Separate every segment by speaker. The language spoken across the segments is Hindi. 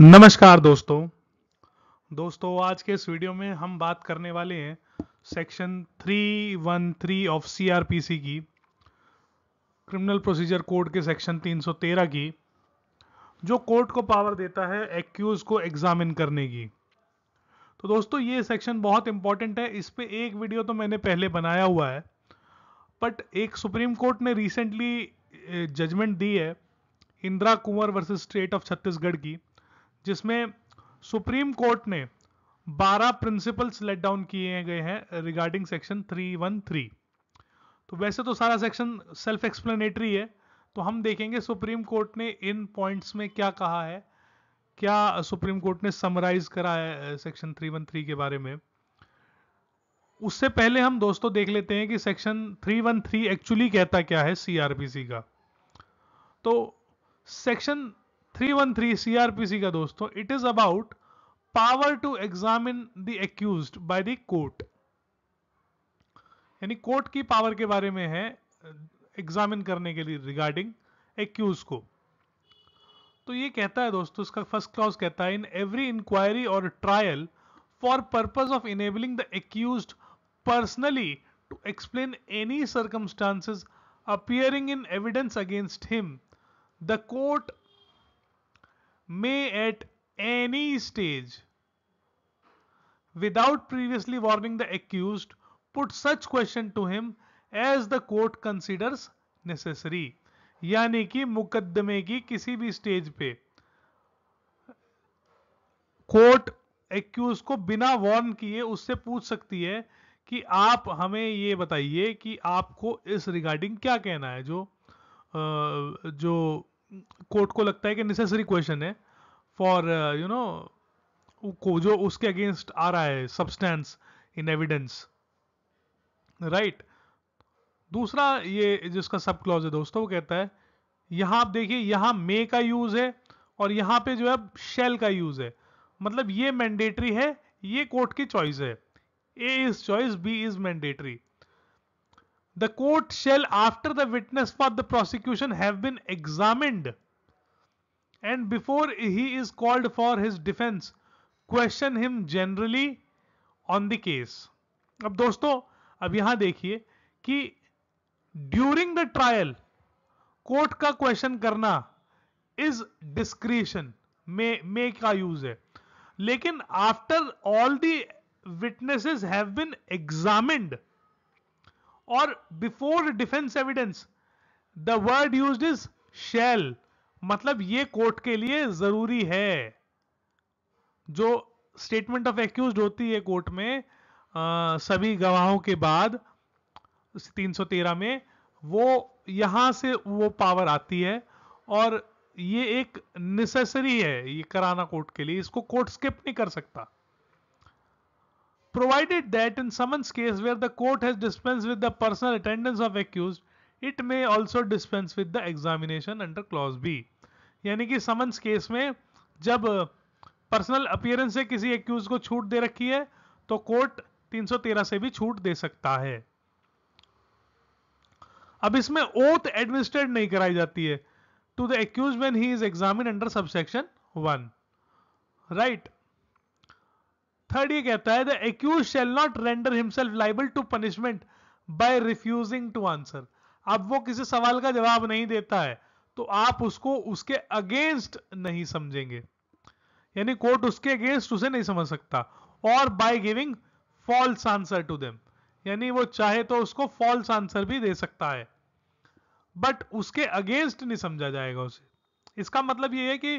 Speaker 1: नमस्कार दोस्तों दोस्तों आज के इस वीडियो में हम बात करने वाले हैं सेक्शन 313 ऑफ सीआरपीसी की क्रिमिनल प्रोसीजर कोड के सेक्शन 313 की जो कोर्ट को पावर देता है एक्यूज को एग्जामिन करने की तो दोस्तों ये सेक्शन बहुत इंपॉर्टेंट है इस पर एक वीडियो तो मैंने पहले बनाया हुआ है बट एक सुप्रीम कोर्ट ने रिसेंटली जजमेंट दी है Indira Kunwar versus state of Chhattisgarh की जिसमें सुप्रीम कोर्ट ने 12 प्रिंसिपल्स लेट डाउन किए गए हैं रिगार्डिंग सेक्शन 313 तो वैसे तो सारा सेक्शन सेल्फ एक्सप्लेनेटरी है तो हम देखेंगे सुप्रीम कोर्ट ने इन पॉइंट्स में क्या कहा है क्या सुप्रीम कोर्ट ने समराइज करा है सेक्शन 313 के बारे में उससे पहले हम दोस्तों देख लेते हैं कि सेक्शन 313 एक्चुअली कहता क्या है सीआरपीसी का तो सेक्शन 313 सीआरपीसी का दोस्तों it is about power to examine the accused by the court यानी कोर्ट की पावर के बारे में है एग्जामिन करने के लिए रिगार्डिंग एक्यूज को तो ये कहता है दोस्तों इसका फर्स्ट क्लॉज कहता है इन एवरी इंक्वायरी और trial for purpose of enabling the accused personally to explain any circumstances appearing in evidence against him the court may at any stage without previously warning the accused put such question to him as the court considers necessary यानी कि मुकदमे की किसी भी स्टेज पे कोर्ट एक्यूज को बिना वार्न किए उससे पूछ सकती है कि आप हमें ये बताइए कि आपको इस रिगार्डिंग क्या कहना है जो जो कोर्ट को लगता है कि नेसेसरी क्वेश्चन है फॉर यू नो को जो उसके अगेंस्ट आ रहा है सब्सटेंस इन एविडेंस राइट दूसरा ये जिसका सब क्लॉज है दोस्तों वो कहता है यहां आप देखिए यहां मे का यूज है और यहां पे जो है शेल का यूज है मतलब ये मैंडेटरी है ये कोर्ट की चॉइस है A is choice B is mandatory the court shall after the witness for the prosecution have been examined and before he is called for his defense question him generally on the case अब दोस्तों अब यहां देखिए कि ड्यूरिंग द ट्रायल कोर्ट का क्वेश्चन करना इज डिस्क्रिशन मे मे का यूज है लेकिन after all the witnesses have been examined और before defence evidence the word use is shall मतलब ये कोर्ट के लिए जरूरी है जो स्टेटमेंट ऑफ एक्यूज होती है कोर्ट में आ, सभी गवाहों के बाद 313 में वो यहां से वो पावर आती है और ये एक नेसेसरी है ये कराना कोर्ट के लिए इसको कोर्ट स्किप नहीं कर सकता provided that in summons case where the court has dispensed with the personal attendance of accused, it may also dispense with the examination under clause B. यानी कि summons case में जब पर्सनल अपियरेंस से किसी एक्यूज को छूट दे रखी है तो कोर्ट 313 से भी छूट दे सकता है अब इसमें ओथ एडमिनिस्ट्रेट नहीं कराई जाती है to the accused when he is examined under subsection one right third ये कहता है the accused shall not render himself liable to punishment by refusing to answer अब वो किसी सवाल का जवाब नहीं देता है तो आप उसको उसके अगेंस्ट नहीं समझेंगे यानी कोर्ट उसके अगेंस्ट उसे नहीं समझ सकता और by giving false answer to them यानी वो चाहे तो उसको फॉल्स आंसर भी दे सकता है बट उसके अगेंस्ट नहीं समझा जाएगा उसे इसका मतलब ये है कि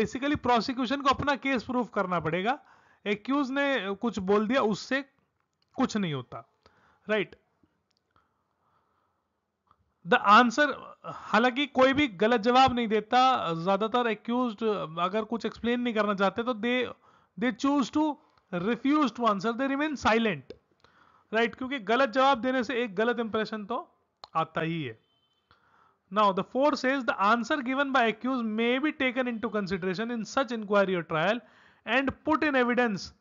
Speaker 1: बेसिकली प्रोसिक्यूशन को अपना केस प्रूफ करना पड़ेगा एक्यूज ने कुछ बोल दिया उससे कुछ नहीं होता राइट द आंसर हालांकि कोई भी गलत जवाब नहीं देता ज्यादातर एक्यूज अगर कुछ एक्सप्लेन नहीं करना चाहते तो they they choose to refuse to answer they remain silent right क्योंकि गलत जवाब देने से एक गलत इंप्रेशन तो आता ही है now the fourth is the answer given by accused may be taken into consideration in such inquiry और trial and put in evidence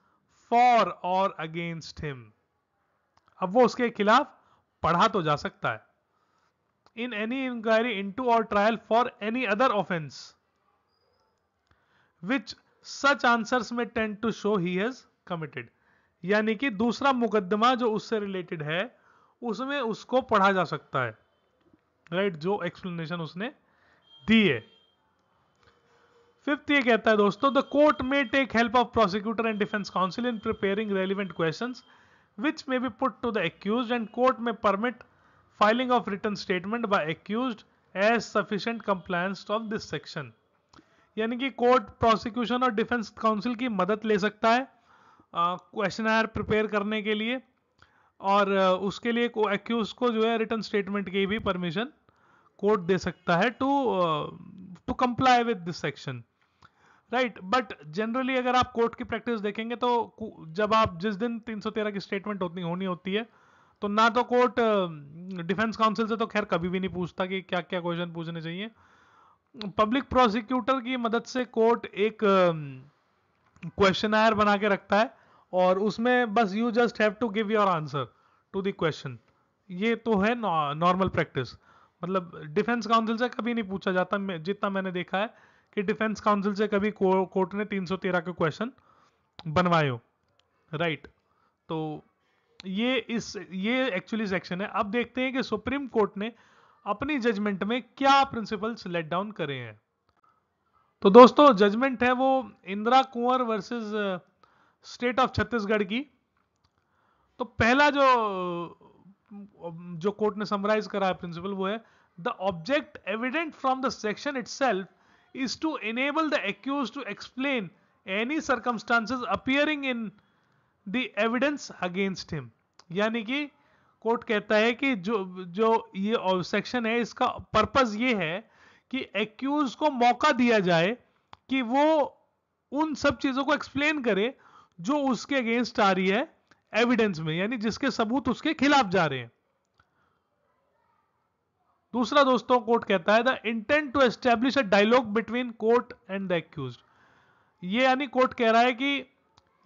Speaker 1: for और अगेंस्ट हिम अब वो उसके खिलाफ पढ़ा तो जा सकता है in any inquiry into और trial for any other offence which such answer में tend to show he has committed यानी कि दूसरा मुकदमा जो उससे रिलेटेड है उसमें उसको पढ़ा जा सकता है राइट right? जो एक्सप्लेनेशन उसने दी है फिफ्थ ये कहता है दोस्तों the court may take help of prosecutor and defence counsel in preparing relevant question which may be put to the accused and court may permit filing of written statement by accused as sufficient compliance of this section यानी कि कोर्ट प्रोसिक्यूशन और डिफेंस काउंसिल की मदद ले सकता है क्वेश्चन आयर प्रिपेयर करने के लिए और uh, उसके लिए एक्यूज को जो है रिटर्न स्टेटमेंट की भी परमिशन कोर्ट दे सकता है to to comply with this section right but generally अगर आप कोर्ट की प्रैक्टिस देखेंगे तो जब आप जिस दिन 313 की स्टेटमेंट होती होनी होती है तो ना तो कोर्ट डिफेंस काउंसिल से तो खैर कभी भी नहीं पूछता कि क्या क्या क्वेश्चन पूछने चाहिए पब्लिक प्रोसिक्यूटर की मदद से कोर्ट एक क्वेश्चन आयर बना के रखता है और उसमें बस you just have to give your answer to the question ये तो है नॉर्मल प्रैक्टिस मतलब डिफेंस काउंसिल से कभी नहीं पूछा जाता जितना मैंने देखा है कि डिफेंस काउंसिल से कभी कोर्ट ने 313 के क्वेश्चन बनवाए हो राइट तो ये इस ये एक्चुअली सेक्शन है अब देखते हैं कि सुप्रीम कोर्ट ने अपनी जजमेंट में क्या प्रिंसिपल्स लेट डाउन करे हैं तो दोस्तों जजमेंट है वो Indira Kunwar versus state of Chhattisgarh की तो पहला जो जो कोर्ट ने समराइज करा है प्रिंसिपल वो है the object evident from the section itself is to enable the accused to explain any circumstances appearing in the evidence against him यानी कि कोर्ट कहता है कि जो जो ये सेक्शन है इसका पर्पस ये है कि एक्यूज को मौका दिया जाए कि वो उन सब चीजों को एक्सप्लेन करे जो उसके अगेंस्ट आ रही है एविडेंस में यानी जिसके सबूत उसके खिलाफ जा रहे हैं दूसरा दोस्तों कोर्ट कहता है the intent to establish a dialogue between court and the accused ये यानी कोर्ट कह रहा है कि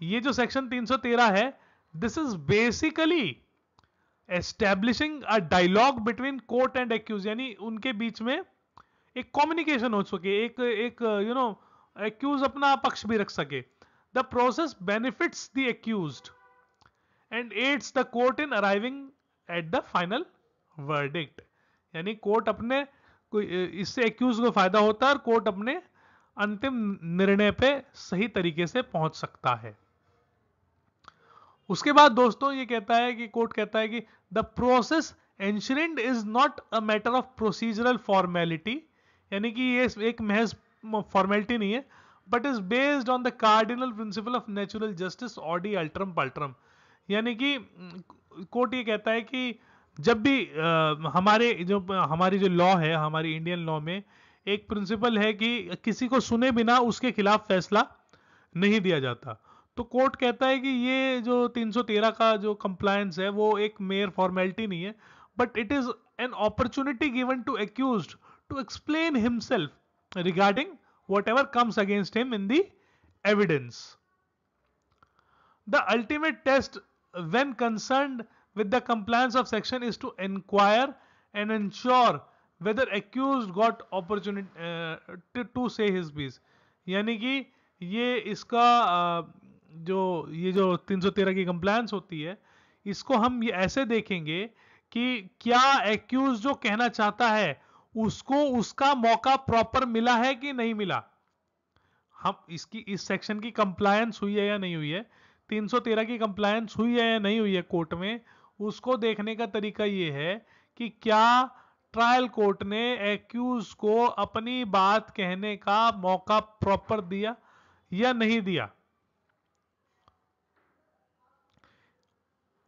Speaker 1: ये जो सेक्शन 313 है this is basically establishing a dialogue between court and accused यानी उनके बीच में एक कम्युनिकेशन हो सके एक एक यू नो एक्यूज अपना पक्ष भी रख सके the process benefits the accused and aids the court in arriving at the final verdict यानी कोर्ट अपने इससे एक्यूज को फायदा होता है और कोर्ट अपने अंतिम निर्णय पे सही तरीके से पहुंच सकता है उसके बाद दोस्तों ये कहता है कि कोर्ट कहता है कि the process enshrined is not a matter of procedural formality यानी कि ये एक महज फॉर्मेलिटी नहीं है but is based on the cardinal principle of natural justice ऑडी अल्ट्रम पल्ट्रम यानी कि कोर्ट ये कहता है कि जब भी आ, हमारे जो हमारी जो लॉ है हमारी इंडियन लॉ में एक प्रिंसिपल है कि किसी को सुने बिना उसके खिलाफ फैसला नहीं दिया जाता तो कोर्ट कहता है कि ये जो 313 का जो कंप्लायंस है वो एक मेयर फॉर्मेलिटी नहीं है but it is an opportunity given to accused to explain himself regarding whatever comes against him in the evidence the ultimate test when concern with the compliance of section is to inquire and ensure whether accused got opportunity uh, to, to say his piece यानी कि ये इसका uh, जो ये जो 313 की कंप्लायंस होती है इसको हम ये ऐसे देखेंगे कि क्या एक्यूज जो कहना चाहता है उसको उसका मौका प्रॉपर मिला है कि नहीं मिला हम इसकी इस सेक्शन की कंप्लायंस हुई है या नहीं हुई है 313 की कंप्लायंस हुई है या नहीं हुई है कोर्ट में उसको देखने का तरीका ये है कि क्या ट्रायल कोर्ट ने एक्यूज को अपनी बात कहने का मौका प्रॉपर दिया या नहीं दिया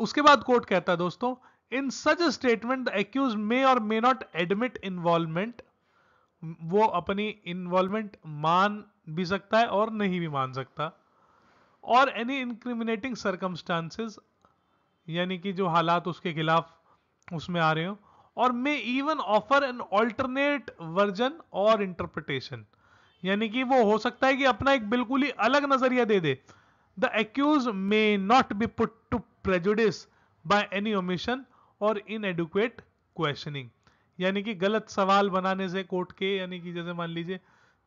Speaker 1: उसके बाद कोर्ट कहता है दोस्तों इन सच स्टेटमेंट एक्यूज मे और मे नॉट एडमिट इन्वॉल्वमेंट वो अपनी इन्वॉल्वमेंट मान भी सकता है और नहीं भी मान सकता और एनी इंक्रिमिनेटिंग सर्कमस्टांसिस यानी कि जो हालात उसके खिलाफ उसमें आ रहे हो और may even offer an alternate version or interpretation यानी कि वो हो सकता है कि अपना एक बिल्कुल ही अलग नजरिया दे दे the accused may not be put to prejudice by any omission or in educate questioning यानी कि गलत सवाल बनाने से कोर्ट के यानी कि जैसे मान लीजिए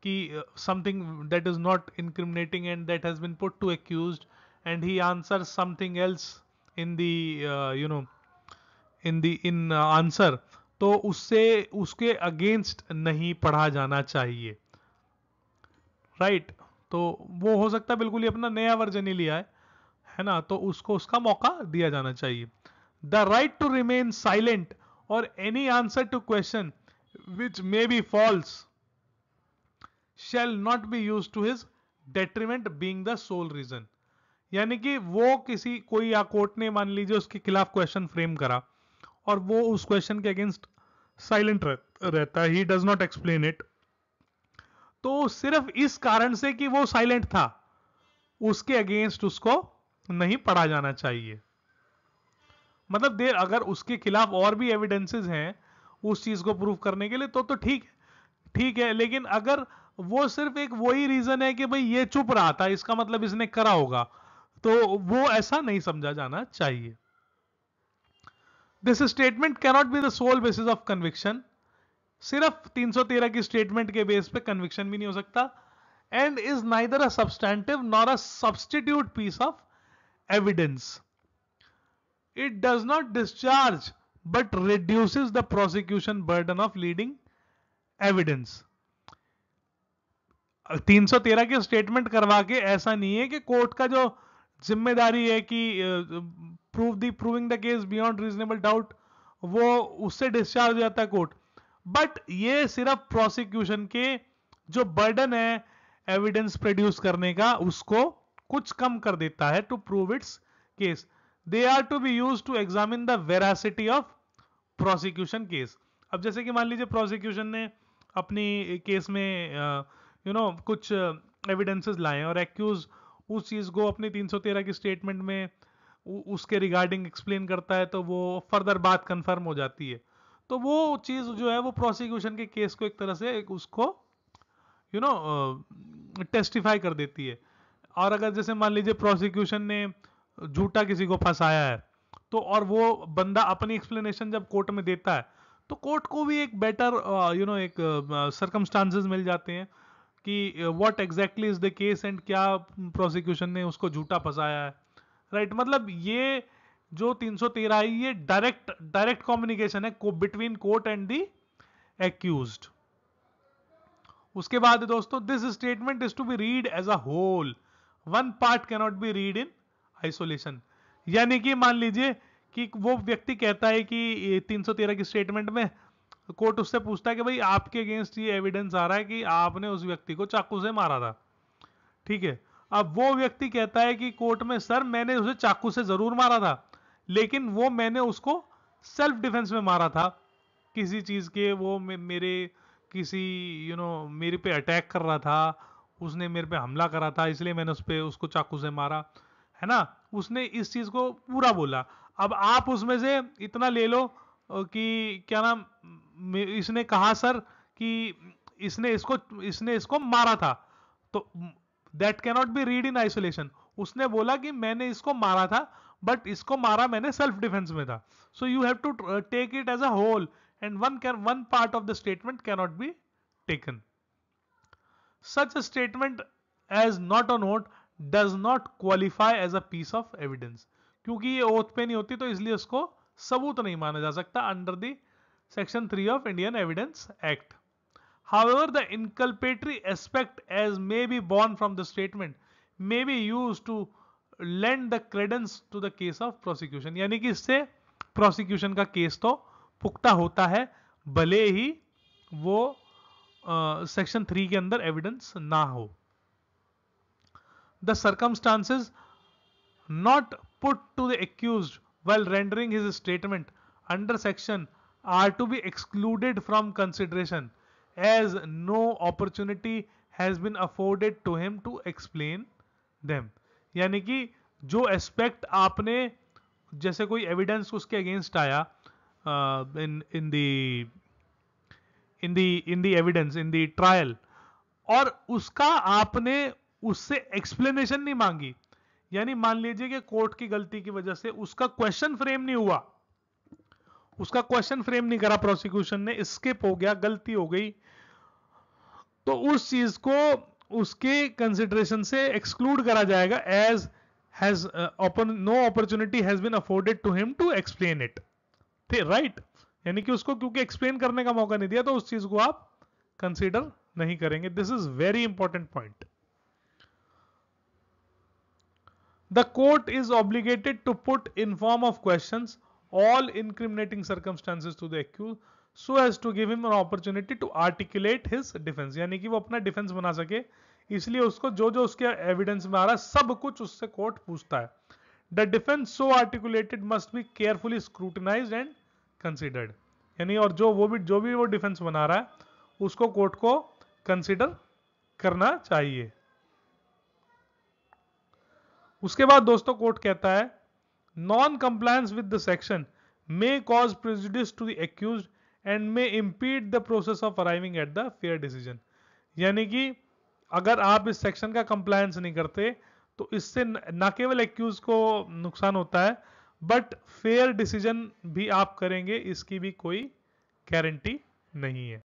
Speaker 1: कि something that is not incriminating and that has been put to accused and he answer something else in the you know in the in answer तो उससे उसके अगेंस्ट नहीं पढ़ा जाना चाहिए राइट right? तो वो हो सकता है बिल्कुल ही अपना नया वर्जन ही लिया है है ना तो उसको उसका मौका दिया जाना चाहिए the right to remain silent or any answer to question which may be false shall not be use to his detriment being the sole reason यानी कि वो किसी कोई या कोर्ट ने मान लीजिए उसके खिलाफ क्वेश्चन फ्रेम करा और वो उस क्वेश्चन के अगेंस्ट साइलेंट रहता है he does not explain it तो सिर्फ इस कारण से कि वो साइलेंट था उसके अगेंस्ट उसको नहीं पढ़ा जाना चाहिए मतलब देर अगर उसके खिलाफ और भी एविडेंसेस हैं उस चीज को प्रूव करने के लिए तो तो ठीक है ठीक है लेकिन अगर वो सिर्फ एक वही रीजन है कि भाई ये चुप रहा था इसका मतलब इसने करा होगा तो वो ऐसा नहीं समझा जाना चाहिए this statement cannot be the sole basis of conviction सिर्फ 313 की स्टेटमेंट के बेस पे कन्विक्शन भी नहीं हो सकता and is neither a substantive nor a substitute piece of evidence it does not discharge but reduce the prosecution burden of leading evidence 313 के स्टेटमेंट करवा के ऐसा नहीं है कि कोर्ट का जो जिम्मेदारी है कि prove the proving the case beyond reasonable doubt वो उससे डिस्चार्ज हो जाता है कोर्ट बट ये सिर्फ प्रोसिक्यूशन के जो बर्डन है एविडेंस प्रोड्यूस करने का उसको कुछ कम कर देता है to prove its case they are to be use to examine the veracity of prosecution case अब जैसे कि मान लीजिए प्रोसिक्यूशन ने अपनी केस में you uh, know you know, कुछ एविडेंसेस लाए और एक्यूज उस चीज़ को अपनी 313 की स्टेटमेंट में उसके रिगार्डिंग एक्सप्लेन करता है तो वो फर्दर बात कंफर्म हो जाती है तो वो चीज़ जो है वो प्रोसिक्यूशन के केस को एक तरह से एक उसको यू नो टेस्टिफाई कर देती है और अगर जैसे मान लीजिए प्रोसिक्यूशन ने झूठा किसी को फंसाया है तो और वो बंदा अपनी एक्सप्लेनेशन जब कोर्ट में देता है तो कोर्ट को भी एक बेटर यू नो एक सरकमस्टांसेस मिल जाते हैं कि what exactly is the case and क्या प्रोसिक्यूशन ने उसको झूठा फंसाया है राइट right? मतलब ये जो 313 है ये डायरेक्ट डायरेक्ट कॉम्युनिकेशन है between court and the accused उसके बाद दोस्तों this statement is to be read as a whole one part cannot be read in isolation यानी कि मान लीजिए कि वो व्यक्ति कहता है कि 313 की स्टेटमेंट में कोर्ट उससे पूछता है कि भाई आपके अगेंस्ट ये एविडेंस आ रहा है कि आपने उस व्यक्ति को चाकू से मारा था ठीक है अब वो व्यक्ति कहता है कि कोर्ट में सर मैंने उसे चाकू से जरूर मारा था लेकिन वो मैंने उसको सेल्फ डिफेंस में मारा था किसी चीज़ के वो मेरे किसी यू you नो know, मेरे पे अटैक कर रहा था उसने मेरे पे हमला करा था इसलिए मैंने उस पर उसको चाकू से मारा है ना उसने इस चीज़ को पूरा बोला अब आप उसमें से इतना ले लो कि क्या नाम इसने कहा सर कि इसने इसको इसने इसको मारा था तो that cannot be read in isolation उसने बोला कि मैंने इसको मारा था बट इसको मारा मैंने सेल्फ डिफेंस में था so you have to take it as a whole and one can one part of the statement cannot be taken such a statement as not a note does not qualify as a piece of evidence क्योंकि ये ओथ पे नहीं होती तो इसलिए उसको सबूत नहीं माना जा सकता under the section 3 of Indian Evidence Act. However, the inculpatory aspect as may be born from the statement may be used to lend the credence to the case of prosecution यानी कि इससे prosecution का case तो पुख्ता होता है भले ही वो section 3 के अंदर evidence ना हो the circumstances not put to the accused while rendering his statement under section are to be excluded from consideration as no opportunity has been afforded to him to explain them यानी कि जो एस्पेक्ट आपने जैसे कोई एविडेंस उसके अगेंस्ट आया इन इन the in the evidence in the trial और उसका आपने उससे एक्सप्लेनेशन नहीं मांगी यानी मान लीजिए कि कोर्ट की गलती की वजह से उसका क्वेश्चन फ्रेम नहीं हुआ उसका क्वेश्चन फ्रेम नहीं करा प्रोसिक्यूशन ने स्किप हो गया गलती हो गई तो उस चीज को उसके कंसिडरेशन से एक्सक्लूड करा जाएगा as has no opportunity has been afforded to him to explain it they right यानी कि उसको क्योंकि एक्सप्लेन करने का मौका नहीं दिया तो उस चीज को आप कंसिडर नहीं करेंगे this is very important point the court is obligated to put in form of question all incriminating circumstances to the accused so as to give him an opportunity to articulate his defense यानी कि वो अपना डिफेंस बना सके इसलिए उसको जो जो उसके एविडेंस में आ रहा है सब कुछ उससे कोर्ट पूछता है the defence so articulated must be carefully scrutinise and considered यानी और जो वो भी जो भी वो डिफेंस बना रहा है उसको कोर्ट को कंसिडर करना चाहिए उसके बाद दोस्तों कोर्ट कहता है non-compliance with the section may cause prejudice to the accused and may impede the process of arriving at the fair decision यानी कि अगर आप इस सेक्शन का कंप्लायंस नहीं करते तो इससे न केवल एक्यूज को नुकसान होता है बट फेयर डिसीजन भी आप करेंगे इसकी भी कोई गारंटी नहीं है